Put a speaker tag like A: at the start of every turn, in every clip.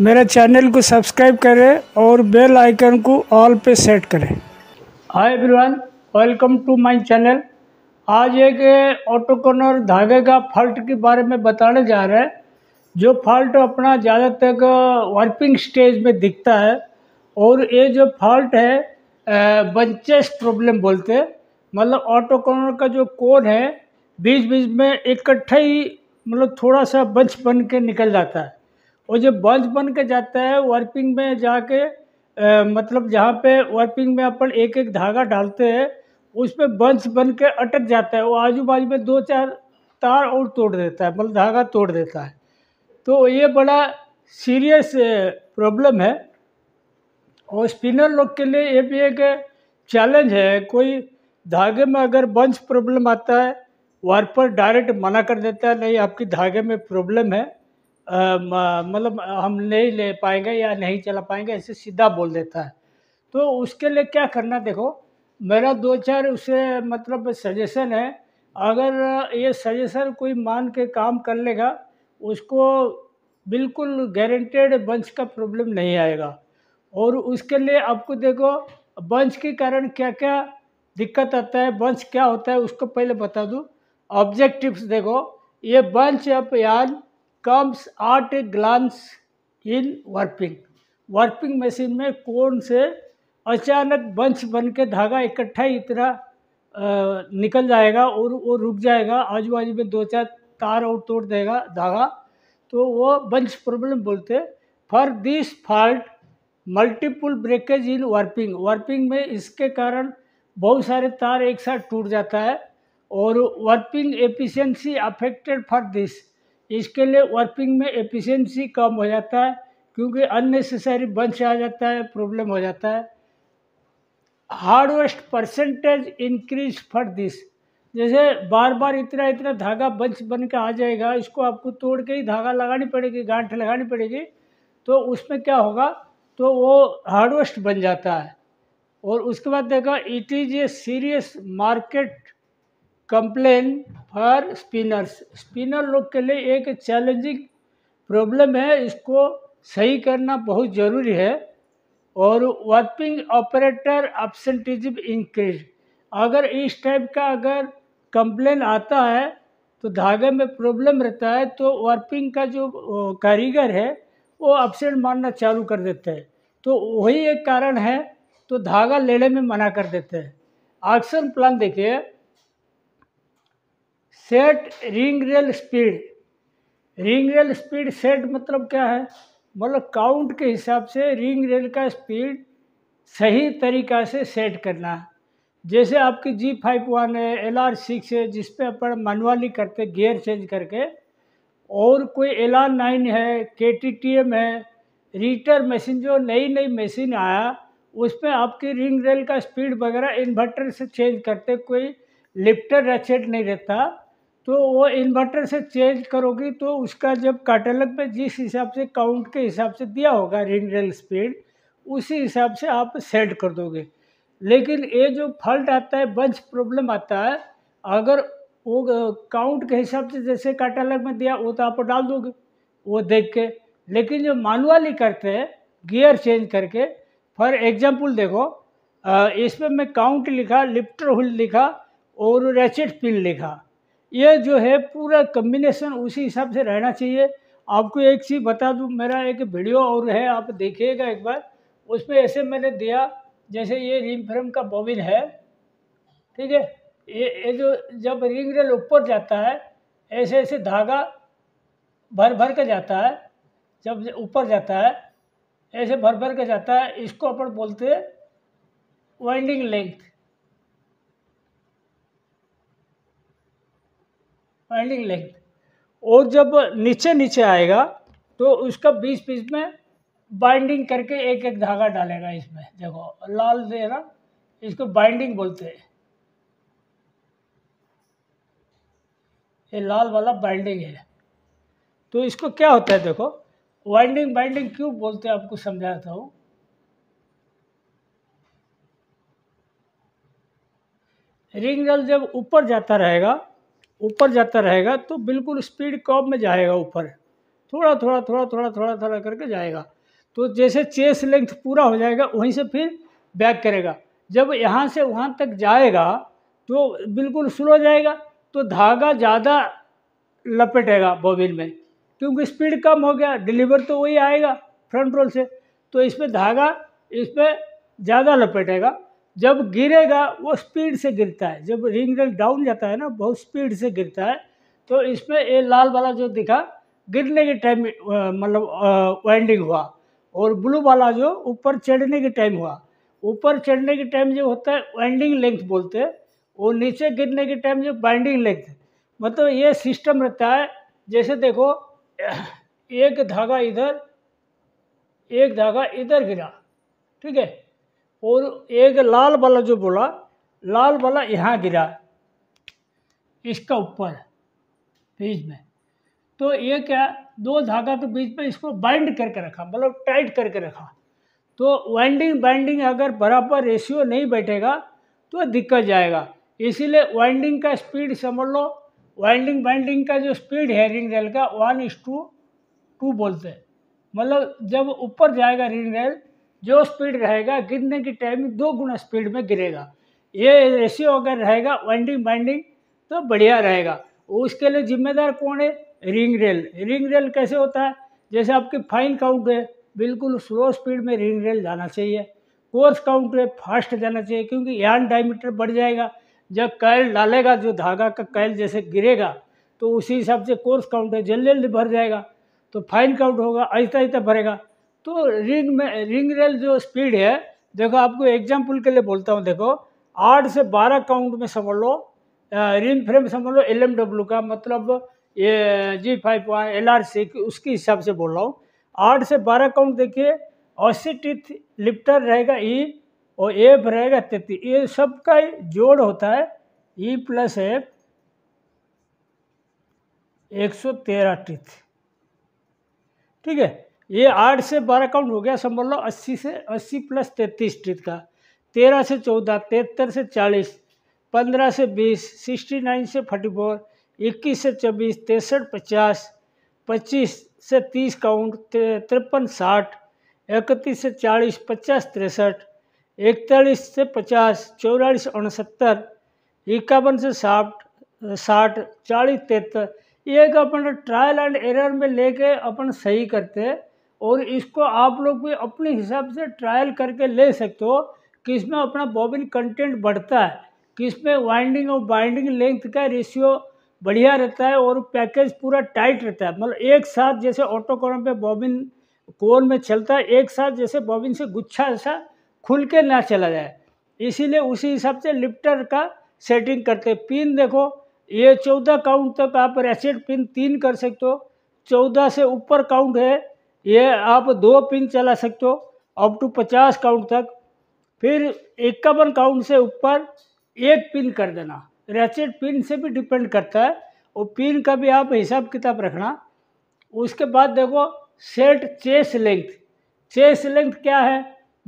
A: मेरे चैनल को सब्सक्राइब करें और बेल आइकन को ऑल पे सेट करें hi everyone welcome to my channel आज एक ऑटोकॉर्नर धागे का फॉल्ट के बारे में बताने जा रहे हैं जो फॉल्ट अपना ज़्यादातर वर्पिंग स्टेज में दिखता है और ये जो फॉल्ट है बंचेस प्रॉब्लम बोलते हैं मतलब ऑटोकॉर्नर का जो कोन है बीच बीच में इकट्ठा ही मतलब थोड़ा सा बंच बन के निकल जाता है वो जब बंच बन के जाता है वर्पिंग में जाके मतलब जहाँ पे वर्पिंग में अपन एक एक धागा डालते हैं उस पर बंच बन के अटक जाता है वो आजू बाजू में दो चार तार और तोड़ देता है मतलब धागा तोड़ देता है तो ये बड़ा सीरियस प्रॉब्लम है और स्पिनर लोग के लिए ये भी एक चैलेंज है कोई धागे में अगर बंच प्रॉब्लम आता है वार्पर डायरेक्ट मना कर देता है नहीं आपकी धागे में प्रॉब्लम है मतलब हम नहीं ले पाएंगे या नहीं चला पाएंगे ऐसे सीधा बोल देता है तो उसके लिए क्या करना देखो मेरा दो चार उसे मतलब सजेशन है अगर ये सजेशन कोई मान के काम कर लेगा उसको बिल्कुल गारंटेड बंच का प्रॉब्लम नहीं आएगा और उसके लिए आपको देखो बंच के कारण क्या क्या दिक्कत आता है बंच क्या होता है उसको पहले बता दूँ ऑब्जेक्टिव्स देखो ये bunch of yarn comes at a glance in warping warping machine में कोण से अचानक बंच बन के धागा इकट्ठा इतना निकल जाएगा और वो रुक जाएगा आजू बाजू में दो चार तार और तोड़ देगा धागा तो वो बंच प्रॉब्लम बोलते for this fault multiple breakage in warping warping में इसके कारण बहुत सारे तार एक साथ टूट जाता है और warping efficiency affected for this इसके लिए वर्किंग में एफिशिएंसी कम हो जाता है क्योंकि अननेसेसरी बंच आ जाता है प्रॉब्लम हो जाता है hard waste percentage increase for this जैसे बार बार इतना इतना धागा बंच बन के आ जाएगा इसको आपको तोड़ के ही धागा लगानी पड़ेगी गांठ लगानी पड़ेगी तो उसमें क्या होगा तो वो हार्डवेस्ट बन जाता है और उसके बाद देखा it is a serious market complain for spinners spinner लोग के लिए एक चैलेंजिंग प्रॉब्लम है इसको सही करना बहुत ज़रूरी है और वर्पिंग ऑपरेटर अपसेंटेज इंक्रीज अगर इस टाइप का अगर कंप्लेन आता है तो धागे में प्रॉब्लम रहता है तो वर्पिंग का जो कारीगर है वो अपसेंट मारना चालू कर देते हैं तो वही एक कारण है तो धागा लेने में मना कर देते हैं एक्शन प्लान देखिए set ring rail speed ring rail speed set मतलब क्या है मतलब काउंट के हिसाब से रिंग रेल का स्पीड सही तरीक़ा से सेट करना जैसे आपकी जी फाइव वन है एल आर सिक्स है जिस अपन मनुअली करते गियर चेंज करके और कोई एल आर नाइन है के टी टी एम है रीटर मशीन जो नई नई मशीन आया उसमें आपकी रिंग रेल का स्पीड वगैरह इन्वर्टर से चेंज करते कोई लिफ्टर रचेट नहीं रहता तो वो इन्वर्टर से चेंज करोगी तो उसका जब कैटलग में जिस हिसाब से काउंट के हिसाब से दिया होगा रिंग रेल स्पीड उसी हिसाब से आप सेट कर दोगे लेकिन ये जो फॉल्ट आता है बंच प्रॉब्लम आता है अगर वो काउंट के हिसाब से जैसे कैटलग में दिया वो तो आप डाल दोगे वो देख के लेकिन जो मानुअली करते हैं गियर चेंज करके फॉर एग्जाम्पल देखो इसमें मैं काउंट लिखा लिफ्टर हुल लिखा और रेचेट पिन लिखा ये जो है पूरा कम्बिनेशन उसी हिसाब से रहना चाहिए आपको एक चीज़ बता दूँ मेरा एक वीडियो और है आप देखिएगा एक बार उसमें ऐसे मैंने दिया जैसे ये रिंग फ्रेम का बॉबिन है ठीक है ये ये जो जब रिंग रेल ऊपर जाता है ऐसे ऐसे धागा भर भर के जाता है जब ऊपर जाता है ऐसे भर भर के जाता है इसको अपन बोलते हैं वाइंडिंग लेंथ फाइंडिंग लेंथ और जब नीचे नीचे आएगा तो उसका बीच बीच में बाइंडिंग करके एक एक धागा डालेगा इसमें देखो लाल से है ना इसको बाइंडिंग बोलते हैं ये लाल वाला बाइंडिंग है तो इसको क्या होता है देखो वाइंडिंग बाइंडिंग क्यों बोलते हैं आपको समझाता हूँ रिंग नल जब ऊपर जाता रहेगा ऊपर जाता रहेगा तो बिल्कुल स्पीड कॉप में जाएगा ऊपर थोड़ा थोड़ा थोड़ा थोड़ा थोड़ा थोड़ा करके जाएगा तो जैसे चेस लेंथ पूरा हो जाएगा वहीं से फिर बैक करेगा जब यहाँ से वहाँ तक जाएगा तो बिल्कुल स्लो जाएगा तो धागा ज़्यादा लपेटेगा बॉबिन में क्योंकि स्पीड कम हो गया डिलीवर तो वही आएगा फ्रंट रोल से तो इसमें धागा इसमें ज़्यादा लपेटेगा जब गिरेगा वो स्पीड से गिरता है जब रिंग रेल डाउन जाता है ना बहुत स्पीड से गिरता है तो इसमें ये लाल वाला जो दिखा गिरने के टाइम मतलब वाइंडिंग हुआ और ब्लू वाला जो ऊपर चढ़ने के टाइम हुआ ऊपर चढ़ने के टाइम जो होता है वाइंडिंग लेंथ बोलते हैं और नीचे गिरने के टाइम जो बाइंडिंग लेंथ मतलब ये सिस्टम रहता है जैसे देखो एक धागा इधर एक धागा इधर गिरा ठीक है और एक लाल वाला जो बोला लाल वाला यहाँ गिरा इसका ऊपर बीच में तो ये क्या दो धागा तो बीच में इसको बाइंड करके रखा मतलब टाइट करके रखा तो वाइंडिंग बाइंडिंग अगर बराबर रेशियो नहीं बैठेगा तो दिक्कत जाएगा इसीलिए वाइंडिंग का स्पीड समझ लो वाइंडिंग बाइंडिंग का जो स्पीड है रिंग रेल का वन इस टू टू बोलते हैं मतलब जब ऊपर जाएगा रिंग रेल जो स्पीड रहेगा गिरने की टाइम दो गुना स्पीड में गिरेगा ये रेशियो अगर रहेगा वाइंडिंग बाइंडिंग तो बढ़िया रहेगा उसके लिए जिम्मेदार कौन है रिंग रेल रिंग रेल कैसे होता है जैसे आपकी फाइन काउंट है बिल्कुल स्लो स्पीड में रिंग रेल जाना चाहिए कोर्स काउंट है फास्ट जाना चाहिए क्योंकि यान डायमीटर बढ़ जाएगा जब कैल डालेगा जो धागा का कैल जैसे गिरेगा तो उसी हिसाब से कोर्स काउंट है जल्दी जल्दी भर जाएगा तो फाइन काउंट होगा आहिस्ता आहिस्ता भरेगा तो रिंग में रिंग रेल जो स्पीड है देखो आपको एग्जाम्पल के लिए बोलता हूँ देखो आठ से बारह काउंट में समझ लो रिंग फ्रेम समझ लो एल का मतलब ये G five one L R C उसके हिसाब से बोल रहा हूँ आठ से बारह काउंट देखिए अस्सी टीथ लिफ्टर रहेगा ई e और एफ रहेगा तेतीस ये सबका जोड़ होता है ई प्लस एफ एक सौ तेरह टीथ ठीक है ये आठ से बारह काउंट हो गया समझ लो अस्सी से अस्सी प्लस तैंतीस टीथ का तेरह से चौदह तिहत्तर से चालीस पंद्रह से बीस सिक्सटी नाइन से फोर्टी फोर इक्कीस से चौबीस तिरसठ पचास पच्चीस से तीस काउंट तिरपन साठ इकतीस से चालीस पचास तिरसठ इकतालीस से पचास चौरालीस उनसत्तर इक्यावन से साठ साठ चालीस तिहत्तर एक अपन ट्रायल एंड एरर में लेके अपन सही करते हैं और इसको आप लोग भी अपने हिसाब से ट्रायल करके ले सकते हो कि इसमें अपना बॉबिन कंटेंट बढ़ता है कि इसमें वाइंडिंग और बाइंडिंग लेंथ का रेशियो बढ़िया रहता है और पैकेज पूरा टाइट रहता है मतलब एक साथ जैसे ऑटोकॉरम पे बॉबिन कोर में चलता है एक साथ जैसे बॉबिन से गुच्छा ऐसा खुल के ना चला जाए इसीलिए उसी हिसाब से लिफ्टर का सेटिंग करते पिन देखो ये चौदह काउंट तक आप रेसेट पिन तीन कर सकते हो चौदह से ऊपर काउंट है ये आप दो पिन चला सकते हो अप टू पचास काउंट तक फिर इक्यावन काउंट से ऊपर एक पिन कर देना रैचेट पिन से भी डिपेंड करता है और पिन का भी आप हिसाब किताब रखना उसके बाद देखो set chase length chase length क्या है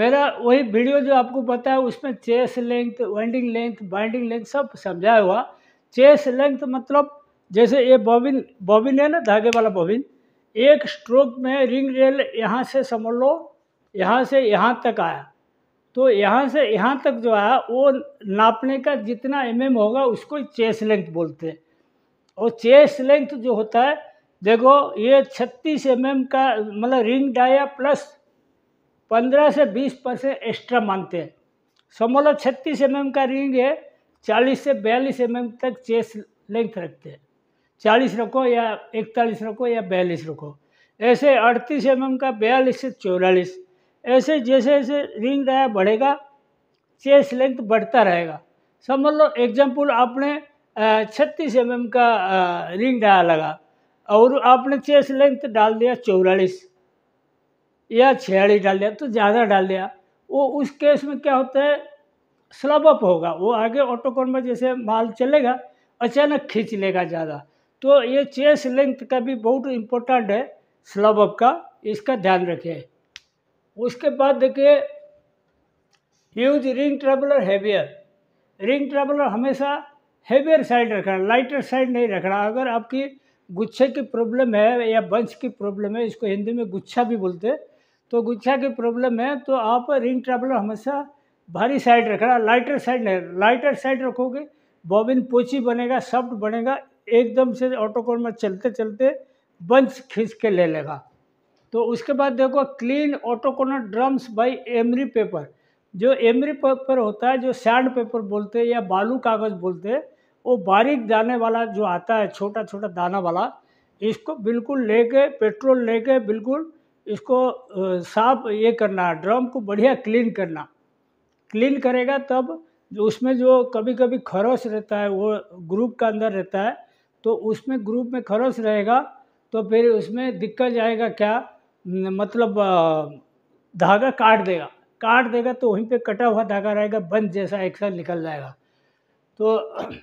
A: मेरा वही वीडियो जो आपको पता है उसमें chase length winding length binding length सब समझाया हुआ चेस लेंथ मतलब जैसे ये बॉबिन बॉबिन है ना धागे वाला बॉबिन एक स्ट्रोक में रिंग रेल यहाँ से समझ लो यहाँ से यहाँ तक आया तो यहाँ से यहाँ तक जो आया वो नापने का जितना एम mm होगा उसको चेस लेंथ बोलते हैं और चेस लेंथ जो होता है देखो ये 36 एम mm का मतलब रिंग डाया प्लस 15 से 20 परसेंट एक्स्ट्रा मानते हैं समझ लो छत्तीस एम एम का रिंग है 40 से बयालीस एम mm तक चेस लेंथ रखते हैं चालीस रखो या इकतालीस रखो या बयालीस रखो ऐसे अड़तीस एम एम का बयालीस से चौरालीस ऐसे जैसे जैसे रिंग डाया बढ़ेगा चेस लेंथ बढ़ता रहेगा समझ लो एग्जाम्पल आपने छत्तीस एम एम का रिंग डाया लगा और आपने चेस लेंथ डाल दिया चौरालीस या छियालीस डाल दिया तो ज़्यादा डाल दिया वो उस केस में क्या होता है स्लब अप होगा वो आगे ऑटोकॉन में जैसे माल चलेगा अचानक खींच लेगा ज़्यादा तो ये चेस लेंथ का भी बहुत इम्पोर्टेंट है स्लब अप का इसका ध्यान रखें उसके बाद देखिए use ring traveller heavier ring traveller हमेशा हैवियर साइड रखना लाइटर साइड नहीं रखना अगर आपकी गुच्छे की प्रॉब्लम है या बंश की प्रॉब्लम है इसको हिंदी में गुच्छा भी बोलते हैं तो गुच्छा की प्रॉब्लम है तो आप रिंग ट्रेवलर हमेशा भारी साइड रखना लाइटर साइड नहीं लाइटर साइड रखोगे बॉबिन पोची बनेगा सॉफ्ट बनेगा एकदम से ऑटोकोन में चलते चलते बंच खींच के ले लेगा तो उसके बाद देखो clean autoconer drums by emery paper जो एमरी पेपर होता है जो सैंड पेपर बोलते हैं या बालू कागज़ बोलते हैं वो बारीक दाने वाला जो आता है छोटा छोटा दाना वाला इसको बिल्कुल लेके पेट्रोल लेके बिल्कुल इसको साफ ये करना ड्रम को बढ़िया क्लीन करना क्लीन करेगा तब उसमें जो कभी कभी खरोश रहता है वो ग्रुप का अंदर रहता है तो उसमें ग्रुप में खरोच रहेगा तो फिर उसमें दिक्कत जाएगा क्या मतलब धागा काट देगा काट देगा तो वहीं पे कटा हुआ धागा रहेगा बंद जैसा एक साथ निकल जाएगा तो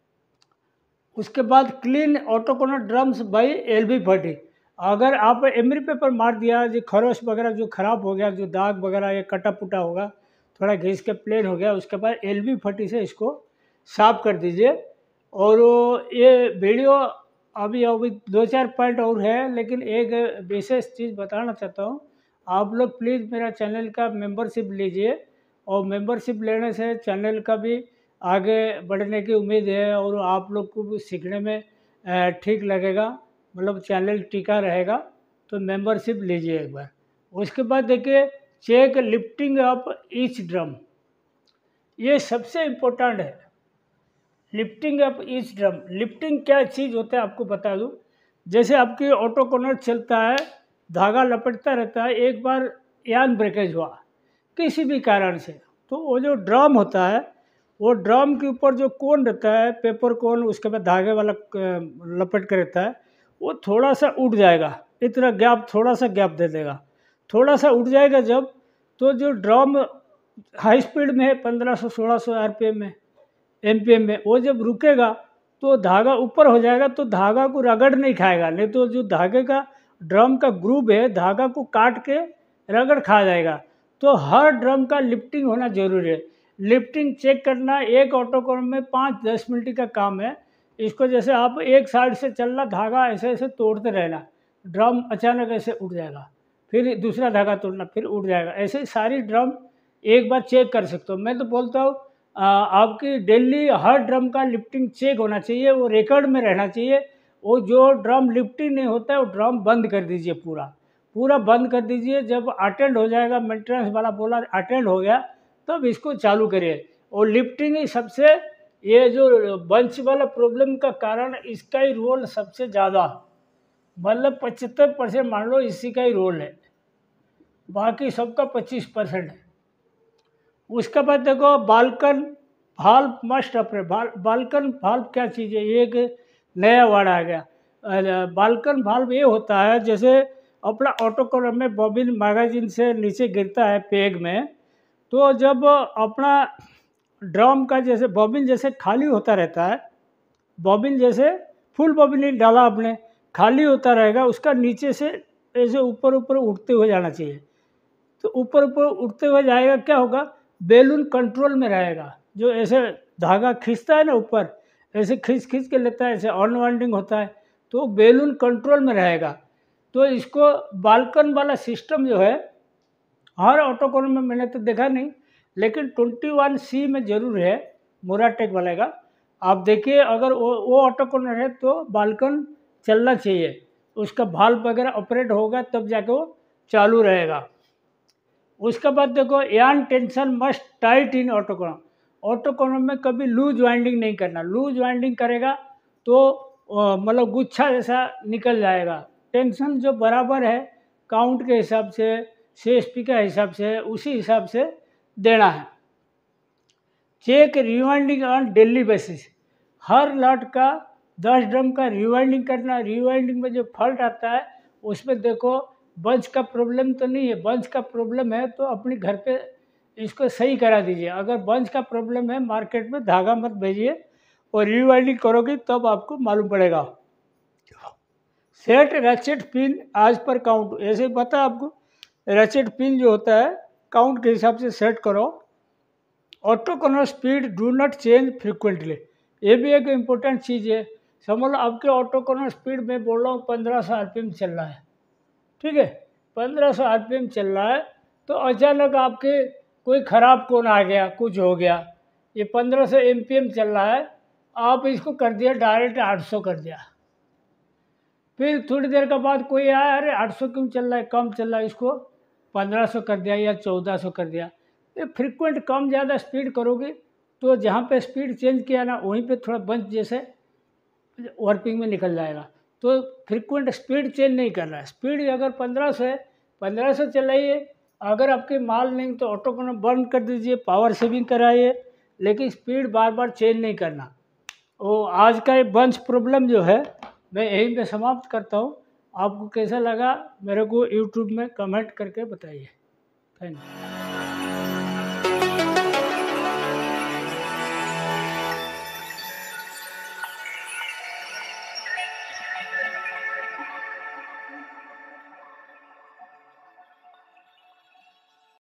A: उसके बाद clean autoconer drums by L B forty अगर आप एमरी पेपर मार दिया जो खरोश वगैरह जो ख़राब हो गया जो दाग वगैरह या कटा पुटा होगा थोड़ा घिस के प्लेन हो गया उसके बाद एल बी फर्टी से इसको साफ कर दीजिए और ये वीडियो अभी अभी दो चार पॉइंट और है लेकिन एक विशेष चीज़ बताना चाहता हूँ आप लोग प्लीज़ मेरा चैनल का मेंबरशिप लीजिए और मेंबरशिप लेने से चैनल का भी आगे बढ़ने की उम्मीद है और आप लोग को भी सीखने में ठीक लगेगा मतलब चैनल टिका रहेगा तो मेंबरशिप लीजिए एक बार उसके बाद देखिए check lifting up each drum ये सबसे इम्पोर्टेंट है लिफ्टिंग अप इस ड्रम लिफ्टिंग क्या चीज़ होता है आपको बता दूँ जैसे आपकी ऑटो कॉर्नर चलता है धागा लपटता रहता है एक बार यान ब्रेकेज हुआ किसी भी कारण से तो वो जो ड्रम होता है वो ड्रम के ऊपर जो कोन रहता है पेपर कोन उसके बाद धागे वाला लपट के रहता है वो थोड़ा सा उठ जाएगा इतना गैप थोड़ा सा गैप दे देगा थोड़ा सा उठ जाएगा जब तो जो ड्रम हाई स्पीड में है पंद्रह सौ सोलह सौ आर में एम में वो जब रुकेगा तो धागा ऊपर हो जाएगा तो धागा को रगड़ नहीं खाएगा नहीं तो जो धागे का ड्रम का ग्रुप है धागा को काट के रगड़ खा जाएगा तो हर ड्रम का लिफ्टिंग होना जरूरी है लिफ्टिंग चेक करना एक ऑटोकॉल में पाँच दस मिनट का काम है इसको जैसे आप एक साइड से चलना धागा ऐसे ऐसे तोड़ते रहना ड्रम अचानक ऐसे उठ जाएगा फिर दूसरा धागा तोड़ना फिर उठ जाएगा ऐसे सारी ड्रम एक बार चेक कर सकते हो मैं तो बोलता हूँ आपकी डेली हर ड्रम का लिफ्टिंग चेक होना चाहिए वो रिकॉर्ड में रहना चाहिए वो जो ड्रम लिफ्टिंग नहीं होता है वो ड्रम बंद कर दीजिए पूरा पूरा बंद कर दीजिए जब अटेंड हो जाएगा मेंटेनेंस वाला बोला अटेंड हो गया तब तो इसको चालू करिए और लिफ्टिंग ही सबसे ये जो बंच वाला प्रॉब्लम का कारण इसका ही रोल सबसे ज़्यादा मतलब पचहत्तर परसेंट मान लो इसी का ही रोल है बाकी सबका पच्चीस परसेंट है उसके बाद देखो बालकन भाल्व मस्ट अपने बाल बालकन भाल्व क्या चीज़ है एक नया वर्ड आ गया बालकन भाल्व ये होता है जैसे अपना ऑटोकॉलर में बॉबिन मैगजीन से नीचे गिरता है पेग में तो जब अपना ड्रम का जैसे बॉबिन जैसे खाली होता रहता है बॉबिन जैसे फुल बॉबिन नहीं डाला आपने खाली होता रहेगा उसका नीचे से ऐसे ऊपर ऊपर उठते हुए जाना चाहिए तो ऊपर ऊपर उठते हुए जाएगा क्या होगा बेलून कंट्रोल में रहेगा जो ऐसे धागा खींचता है ना ऊपर ऐसे खींच खींच के लेता है ऐसे ऑनवाइंडिंग होता है तो बेलून कंट्रोल में रहेगा तो इसको बालकन वाला सिस्टम जो है हर ऑटोकोन में मैंने तो देखा नहीं लेकिन ट्वेंटी वन सी में ज़रूर है मोराटेक वाले का आप देखिए अगर वो वो ऑटोकॉलर है तो बालकन चलना चाहिए उसका भाल वगैरह ऑपरेट होगा तब जाके वो चालू रहेगा उसके बाद देखो yarn tension must tight in autoconer autoconer में कभी लूज वाइंडिंग नहीं करना लूज वाइंडिंग करेगा तो मतलब गुच्छा जैसा निकल जाएगा टेंशन जो बराबर है काउंट के हिसाब से सी के हिसाब से उसी हिसाब से देना है check rewinding on daily basis हर लॉट का दस ड्रम का रिवाइंडिंग करना रिवाइंडिंग में जो फॉल्ट आता है उसमें देखो बल्ज का प्रॉब्लम तो नहीं है बल्ज का प्रॉब्लम है तो अपने घर पे इसको सही करा दीजिए अगर बल्ज का प्रॉब्लम है मार्केट में धागा मत भेजिए और रिवाइंडिंग करोगे तब तो आपको मालूम पड़ेगा सेट रचेट पिन आज पर काउंट ऐसे पता है आपको रचेट पिन जो होता है काउंट के हिसाब से सेट करो auto speed do not change frequently ये भी एक इम्पोर्टेंट चीज़ है समझ लो आपके ऑटो स्पीड में बोल रहा हूँ पंद्रह सौ आर पी एम चल रहा है ठीक है पंद्रह सौ आर पी एम चल रहा है तो अचानक आपके कोई ख़राब कौन आ गया कुछ हो गया ये पंद्रह सौ एम पी एम चल रहा है आप इसको कर दिया डायरेक्ट आठ सौ कर दिया फिर थोड़ी देर के बाद कोई आया अरे आठ सौ क्यों चल रहा है कम चल रहा है इसको पंद्रह सौ कर दिया या चौदह सौ कर दिया ये फ्रिक्वेंट कम ज़्यादा स्पीड करोगे तो जहाँ पे स्पीड चेंज किया ना वहीं पे थोड़ा बंच जैसे वर्पिंग में निकल जाएगा तो फ्रिक्वेंट स्पीड चेंज नहीं करना है स्पीड अगर पंद्रह सौ है पंद्रह सौ चलाइए अगर आपके माल नहीं तो ऑटो को बंद कर दीजिए पावर सेविंग कराइए लेकिन स्पीड बार बार चेंज नहीं करना वो आज का ये बंच प्रॉब्लम जो है मैं यहीं पे समाप्त करता हूँ आपको कैसा लगा मेरे को यूट्यूब में कमेंट करके बताइए थैंक यू